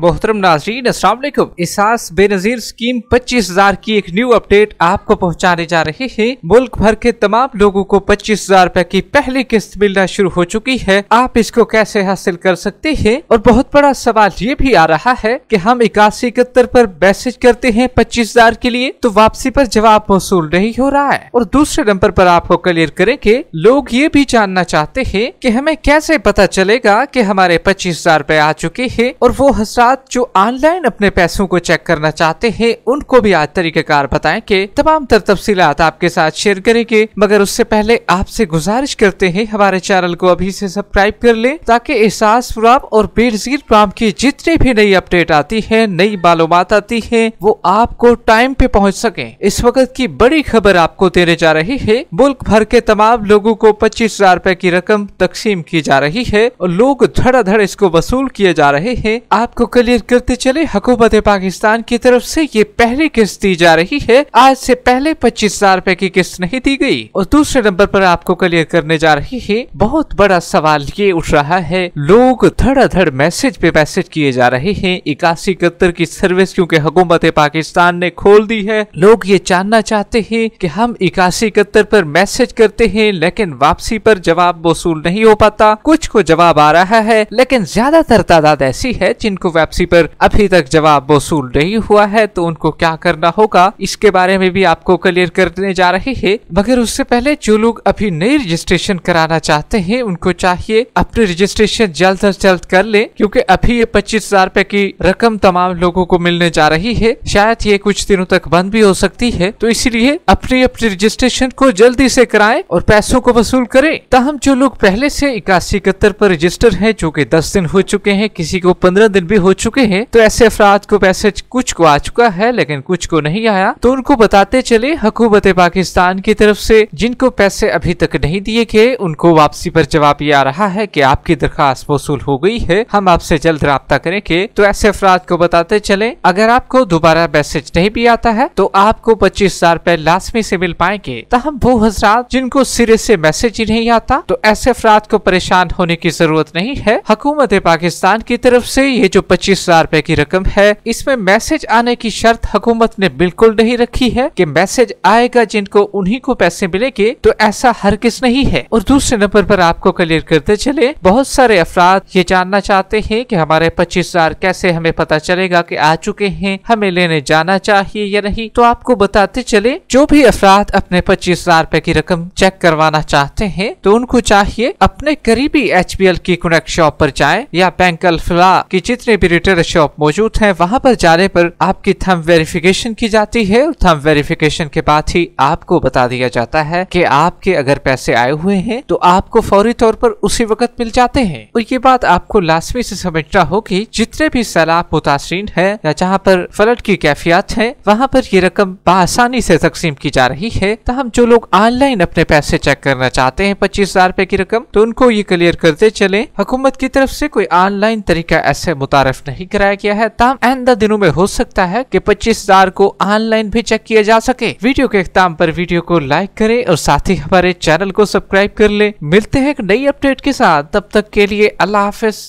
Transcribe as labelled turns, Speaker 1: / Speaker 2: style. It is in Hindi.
Speaker 1: मोहतरम नाजरीन असलम इसास बेनजीर स्कीम पच्चीस हजार की एक न्यू अपडेट आपको पहुंचाने जा रहे हैं मुल्क भर के तमाम लोगों को पच्चीस हजार रूपए की पहली किस्त मिलना शुरू हो चुकी है आप इसको कैसे हासिल कर सकते हैं और बहुत बड़ा सवाल ये भी आ रहा है कि हम इक्यासी इकहत्तर आरोप मैसेज करते हैं पच्चीस हजार के लिए तो वापसी आरोप जवाब मौसू नहीं हो रहा है और दूसरे नंबर आरोप आपको क्लियर करेंगे लोग ये भी जानना चाहते है की हमें कैसे पता चलेगा की हमारे पच्चीस हजार रूपए आ चुके हैं और वो हजार साथ जो ऑनलाइन अपने पैसों को चेक करना चाहते हैं उनको भी आज तरीकेकार बताएं कि तमाम तर तफसीलात आपके साथ शेयर करेंगे मगर उससे पहले आपसे गुजारिश करते हैं हमारे चैनल को अभी से सब्सक्राइब कर लें ताकि एहसास प्रोग्राम और बेनजीर प्रोग्राम की जितनी भी नई अपडेट आती है नई मालूम आती है वो आपको टाइम पे पहुँच सके इस वक्त की बड़ी खबर आपको देने जा रही है मुल्क भर के तमाम लोगों को पच्चीस हजार रूपए की रकम तकसीम की जा रही है और लोग धड़ाधड़ इसको वसूल किए जा रहे हैं आपको क्लियर करते चले हुकूमत पाकिस्तान की तरफ से ये पहली किस्त दी जा रही है आज से पहले पच्चीस हजार रूपए की किस्त नहीं दी गई और दूसरे नंबर पर आपको क्लियर करने जा रही है बहुत बड़ा सवाल ये उठ रहा है लोग धड़ाधड़ मैसेज पे मैसेज किए जा रहे हैं इक्यासी इकहत्तर की सर्विस क्योंकि हुकूमत पाकिस्तान ने खोल दी है लोग ये जानना चाहते हैं कि हम इक्यासी इकहत्तर पर मैसेज करते हैं लेकिन वापसी पर जवाब वसूल नहीं हो पाता कुछ को जवाब आ रहा है लेकिन ज्यादातर तादाद ऐसी है जिनको वेब वापसी पर अभी तक जवाब वसूल नहीं हुआ है तो उनको क्या करना होगा इसके बारे में भी आपको क्लियर करने जा रहे हैं मगर उससे पहले जो लोग अभी नई रजिस्ट्रेशन कराना चाहते हैं उनको चाहिए अपने रजिस्ट्रेशन जल्द अज जल्द कर ले क्यूँकी अभी ये पच्चीस हजार रूपए की रकम तमाम लोगों को मिलने जा रही है शायद ये कुछ दिनों तक बंद भी हो सकती है तो इसीलिए अपनी अपनी रजिस्ट्रेशन को जल्दी से कराएं और पैसों को वसूल करें तहम जो लोग पहले से इक्यासी इकहत्तर पर रजिस्टर हैं जो कि 10 दिन हो चुके हैं किसी को 15 दिन भी हो चुके हैं तो ऐसे अफराद को मैसेज कुछ को आ चुका है लेकिन कुछ को नहीं आया तो उनको बताते चले हकूमत पाकिस्तान की तरफ से जिनको पैसे अभी तक नहीं दिए गए उनको वापसी पर जवाब ये आ रहा है कि आपकी दरखास्त वसूल हो गई है हम आपसे जल्द रहा करेंगे तो ऐसे अफराद को बताते चले अगर आपको दोबारा मैसेज नहीं भी आता है तो आपको पच्चीस हजार रूपए लाजमी ऐसी मिल पाएंगे तहम वो हजरात जिनको सिरे से मैसेज ही नहीं आता तो ऐसे अफराद को परेशान होने की जरूरत नहीं है हकूमत पाकिस्तान की तरफ से ये जो पच्चीस पच्चीस हजार रूपए की रकम है इसमें मैसेज आने की शर्त हुकूमत ने बिल्कुल नहीं रखी है कि मैसेज आएगा जिनको उन्हीं को पैसे मिलेंगे तो ऐसा हर किस नहीं है और दूसरे नंबर पर आपको क्लियर करते चले बहुत सारे अफराद ये जानना चाहते हैं कि हमारे पच्चीस हजार कैसे हमें पता चलेगा कि आ चुके हैं हमें लेने जाना चाहिए या नहीं तो आपको बताते चले जो भी अफराद अपने पच्चीस हजार रूपए की रकम चेक करवाना चाहते हैं तो उनको चाहिए अपने करीबी एच की कनेक्ट शॉप पर जाए या बैंक अल्फला की जितने भी कंप्यूटर शॉप मौजूद है वहाँ पर जाने पर आपकी थम वेरिफिकेशन की जाती है और थम वेरिफिकेशन के बाद ही आपको बता दिया जाता है कि आपके अगर पैसे आए हुए हैं तो आपको फौरी तौर पर उसी वक्त मिल जाते हैं और ये बात आपको लाजमी से समझना होगी जितने भी सैलाब मुतासरीन है या जहाँ पर फ्लड की कैफियत है वहाँ पर ये रकम बसानी से तकसीम की जा रही है तहम जो लोग ऑनलाइन अपने पैसे चेक करना चाहते हैं पच्चीस हजार रूपए की रकम तो उनको ये क्लियर करते चले हुकूमत की तरफ से कोई ऑनलाइन तरीका ऐसे मुतारफ ड्राफ्ट नहीं कराया गया है तमाम आंदा दिनों में हो सकता है कि पच्चीस हजार को ऑनलाइन भी चेक किया जा सके वीडियो के अख्ताम पर वीडियो को लाइक करें और साथ ही हमारे चैनल को सब्सक्राइब कर ले मिलते हैं एक नई अपडेट के साथ तब तक के लिए अल्लाह हाफिज